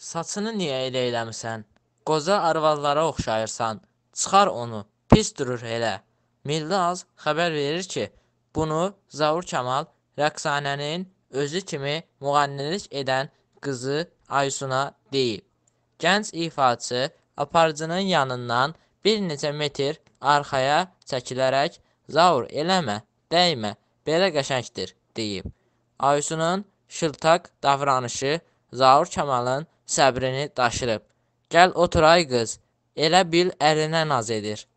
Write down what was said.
Saçını niyə elə eləmisən? Qoca arvadlara oxşayırsan. Çıxar onu. Pis durur elə. Millaz xəbər verir ki, bunu Zaur Kamal rəqsanənin özü kimi müğənnilik edən qızı Aysuna deyib. Gənc ifaçı aparıcının yanından bir neçə metr arxaya çəkilərək Zaur eləmə, dəymə, belə qəşəngdir deyib. Aysunun şıltaq davranışı Zaur Kamalın səbrini daşırıb. Gəl otur ay qız, elə bil ərinə naz edir.